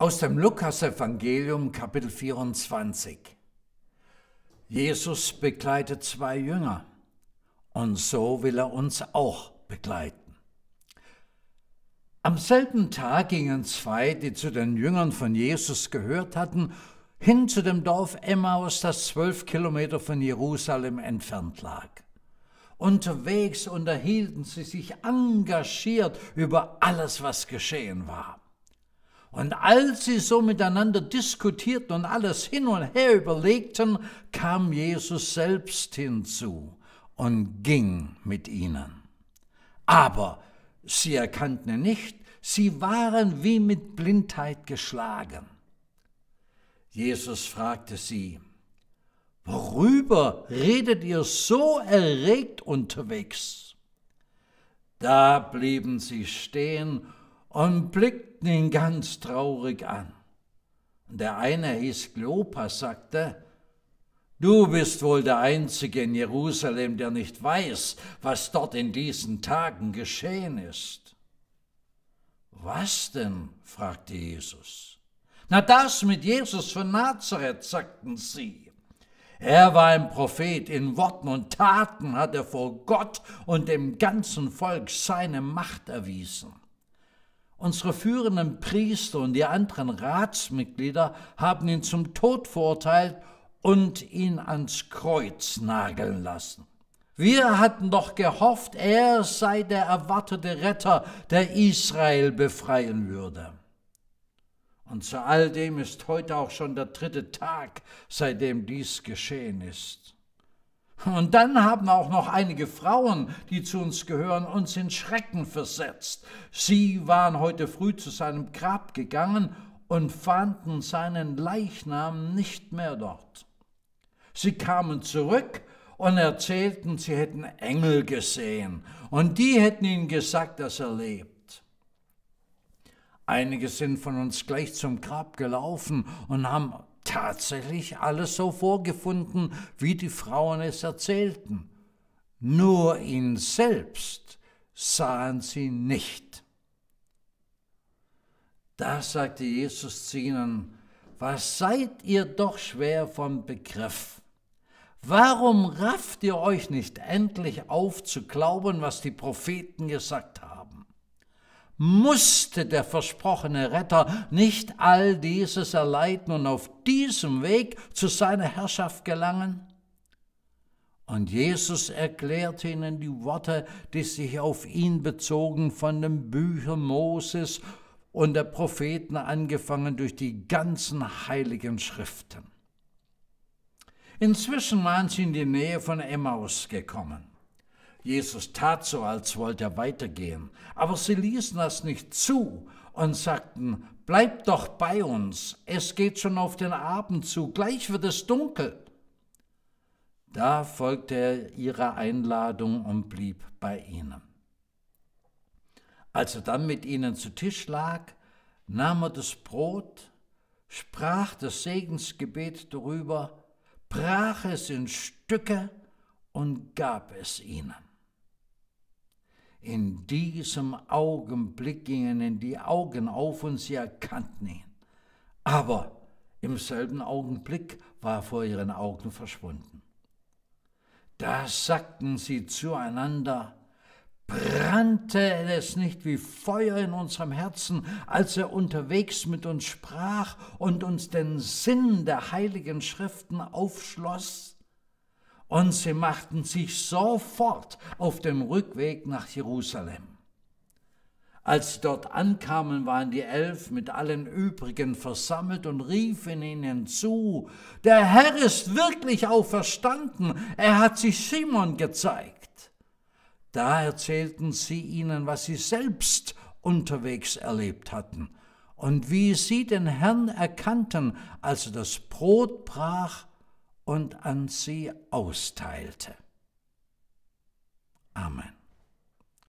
Aus dem Lukasevangelium Kapitel 24. Jesus begleitet zwei Jünger und so will er uns auch begleiten. Am selben Tag gingen zwei, die zu den Jüngern von Jesus gehört hatten, hin zu dem Dorf Emmaus, das zwölf Kilometer von Jerusalem entfernt lag. Unterwegs unterhielten sie sich engagiert über alles, was geschehen war. Und als sie so miteinander diskutierten und alles hin und her überlegten, kam Jesus selbst hinzu und ging mit ihnen. Aber sie erkannten ihn nicht, sie waren wie mit Blindheit geschlagen. Jesus fragte sie, worüber redet ihr so erregt unterwegs? Da blieben sie stehen und und blickten ihn ganz traurig an. der eine hieß Kleopas, sagte, Du bist wohl der Einzige in Jerusalem, der nicht weiß, was dort in diesen Tagen geschehen ist. Was denn? fragte Jesus. Na das mit Jesus von Nazareth, sagten sie. Er war ein Prophet, in Worten und Taten hat er vor Gott und dem ganzen Volk seine Macht erwiesen. Unsere führenden Priester und die anderen Ratsmitglieder haben ihn zum Tod verurteilt und ihn ans Kreuz nageln lassen. Wir hatten doch gehofft, er sei der erwartete Retter, der Israel befreien würde. Und zu all dem ist heute auch schon der dritte Tag, seitdem dies geschehen ist. Und dann haben auch noch einige Frauen, die zu uns gehören, uns in Schrecken versetzt. Sie waren heute früh zu seinem Grab gegangen und fanden seinen Leichnam nicht mehr dort. Sie kamen zurück und erzählten, sie hätten Engel gesehen und die hätten ihnen gesagt, dass er lebt. Einige sind von uns gleich zum Grab gelaufen und haben tatsächlich alles so vorgefunden, wie die Frauen es erzählten. Nur ihn selbst sahen sie nicht. Da sagte Jesus zu ihnen, was seid ihr doch schwer vom Begriff? Warum rafft ihr euch nicht endlich auf zu glauben, was die Propheten gesagt haben? musste der versprochene Retter nicht all dieses erleiden und auf diesem Weg zu seiner Herrschaft gelangen? Und Jesus erklärte ihnen die Worte, die sich auf ihn bezogen, von den Büchern Moses und der Propheten angefangen durch die ganzen heiligen Schriften. Inzwischen waren sie in die Nähe von Emmaus gekommen. Jesus tat so, als wollte er weitergehen. Aber sie ließen das nicht zu und sagten, bleib doch bei uns, es geht schon auf den Abend zu, gleich wird es dunkel. Da folgte er ihrer Einladung und blieb bei ihnen. Als er dann mit ihnen zu Tisch lag, nahm er das Brot, sprach das Segensgebet darüber, brach es in Stücke und gab es ihnen. In diesem Augenblick gingen ihnen die Augen auf und sie erkannten ihn. Aber im selben Augenblick war er vor ihren Augen verschwunden. Da sagten sie zueinander, brannte es nicht wie Feuer in unserem Herzen, als er unterwegs mit uns sprach und uns den Sinn der heiligen Schriften aufschloss? und sie machten sich sofort auf dem Rückweg nach Jerusalem. Als sie dort ankamen, waren die Elf mit allen übrigen versammelt und riefen ihnen zu, der Herr ist wirklich auferstanden, er hat sich Simon gezeigt. Da erzählten sie ihnen, was sie selbst unterwegs erlebt hatten und wie sie den Herrn erkannten, als er das Brot brach und an sie austeilte. Amen.